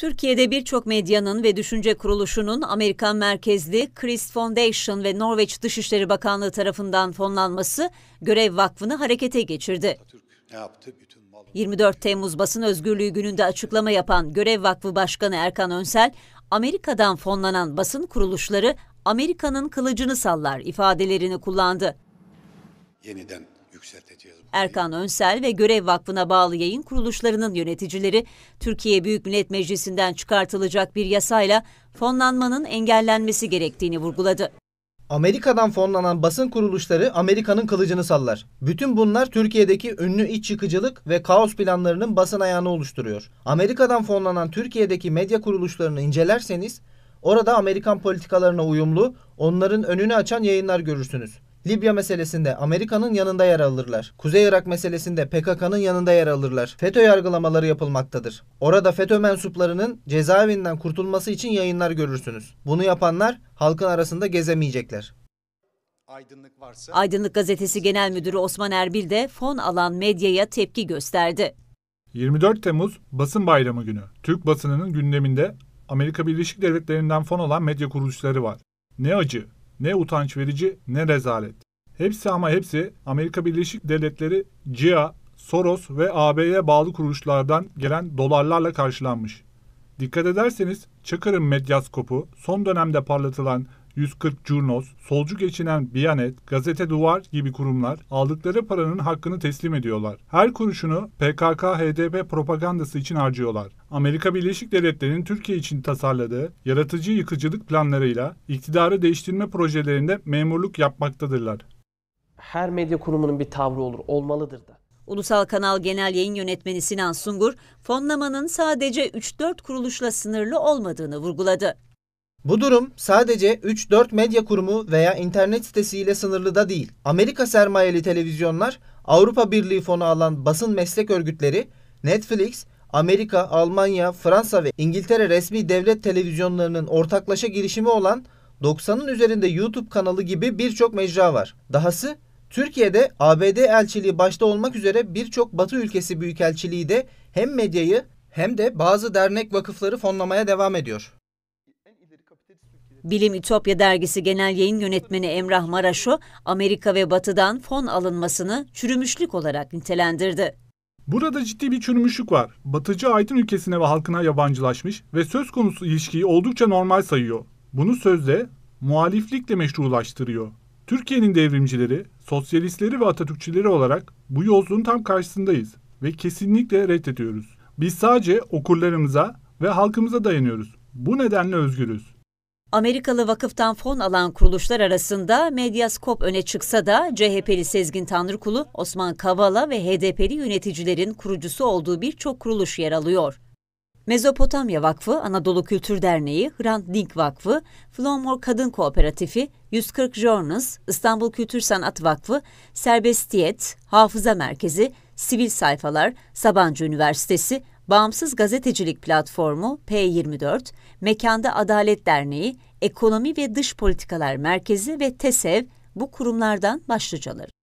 Türkiye'de birçok medyanın ve düşünce kuruluşunun Amerikan merkezli Chris Foundation ve Norveç Dışişleri Bakanlığı tarafından fonlanması Görev Vakfı'nı harekete geçirdi. 24 Temmuz Basın Özgürlüğü gününde açıklama yapan Görev Vakfı Başkanı Erkan Önsel, Amerika'dan fonlanan basın kuruluşları Amerika'nın kılıcını sallar ifadelerini kullandı. Yeniden yükselteceğiz. Erkan Önsel ve Görev Vakfı'na bağlı yayın kuruluşlarının yöneticileri Türkiye Büyük Millet Meclisi'nden çıkartılacak bir yasayla fonlanmanın engellenmesi gerektiğini vurguladı. Amerika'dan fonlanan basın kuruluşları Amerika'nın kılıcını sallar. Bütün bunlar Türkiye'deki ünlü iç çıkıcılık ve kaos planlarının basın ayağını oluşturuyor. Amerika'dan fonlanan Türkiye'deki medya kuruluşlarını incelerseniz orada Amerikan politikalarına uyumlu, onların önünü açan yayınlar görürsünüz. Libya meselesinde Amerika'nın yanında yer alırlar. Kuzey Irak meselesinde PKK'nın yanında yer alırlar. FETÖ yargılamaları yapılmaktadır. Orada FETÖ mensuplarının cezaevinden kurtulması için yayınlar görürsünüz. Bunu yapanlar halkın arasında gezemeyecekler. Aydınlık varsa Aydınlık Gazetesi Genel Müdürü Osman Erbil de fon alan medyaya tepki gösterdi. 24 Temmuz Basın Bayramı günü. Türk basınının gündeminde Amerika Birleşik Devletleri'nden fon alan medya kuruluşları var. Ne acı ne utanç verici ne rezalet. Hepsi ama hepsi Amerika Birleşik Devletleri, CIA, Soros ve AB'ye bağlı kuruluşlardan gelen dolarlarla karşılanmış. Dikkat ederseniz Çakır'ın medyaskopu son dönemde parlatılan 140 Curnos, solcu geçinen Biyanet, Gazete Duvar gibi kurumlar aldıkları paranın hakkını teslim ediyorlar. Her kuruşunu PKK-HDP propagandası için harcıyorlar. Amerika Birleşik Devletleri'nin Türkiye için tasarladığı yaratıcı yıkıcılık planlarıyla iktidarı değiştirme projelerinde memurluk yapmaktadırlar. Her medya kurumunun bir tavrı olur, olmalıdır da. Ulusal Kanal Genel Yayın Yönetmeni Sinan Sungur, fonlamanın sadece 3-4 kuruluşla sınırlı olmadığını vurguladı. Bu durum sadece 3-4 medya kurumu veya internet sitesiyle sınırlı da değil. Amerika sermayeli televizyonlar, Avrupa Birliği fonu alan basın meslek örgütleri, Netflix, Amerika, Almanya, Fransa ve İngiltere resmi devlet televizyonlarının ortaklaşa girişimi olan 90'ın üzerinde YouTube kanalı gibi birçok mecra var. Dahası Türkiye'de ABD elçiliği başta olmak üzere birçok Batı ülkesi büyükelçiliği de hem medyayı hem de bazı dernek vakıfları fonlamaya devam ediyor. Bilim Ütopya dergisi genel yayın yönetmeni Emrah Maraşo, Amerika ve Batı'dan fon alınmasını çürümüşlük olarak nitelendirdi. Burada ciddi bir çürümüşlük var. Batıcı aydın ülkesine ve halkına yabancılaşmış ve söz konusu ilişkiyi oldukça normal sayıyor. Bunu sözde muhaliflikle meşrulaştırıyor. Türkiye'nin devrimcileri, sosyalistleri ve Atatürkçüleri olarak bu yolculuğun tam karşısındayız ve kesinlikle reddediyoruz. Biz sadece okurlarımıza ve halkımıza dayanıyoruz. Bu nedenle özgürüz. Amerikalı vakıftan fon alan kuruluşlar arasında Medyascope öne çıksa da CHP'li Sezgin Tanrıkulu, Osman Kavala ve HDP'li yöneticilerin kurucusu olduğu birçok kuruluş yer alıyor. Mezopotamya Vakfı, Anadolu Kültür Derneği, Hrant Dink Vakfı, Flomor Kadın Kooperatifi, 140 Journals, İstanbul Kültür Sanat Vakfı, Serbestiyet, Hafıza Merkezi, Sivil Sayfalar, Sabancı Üniversitesi, Bağımsız Gazetecilik Platformu P24, Mekanda Adalet Derneği, Ekonomi ve Dış Politikalar Merkezi ve TESEV bu kurumlardan başlıcaları.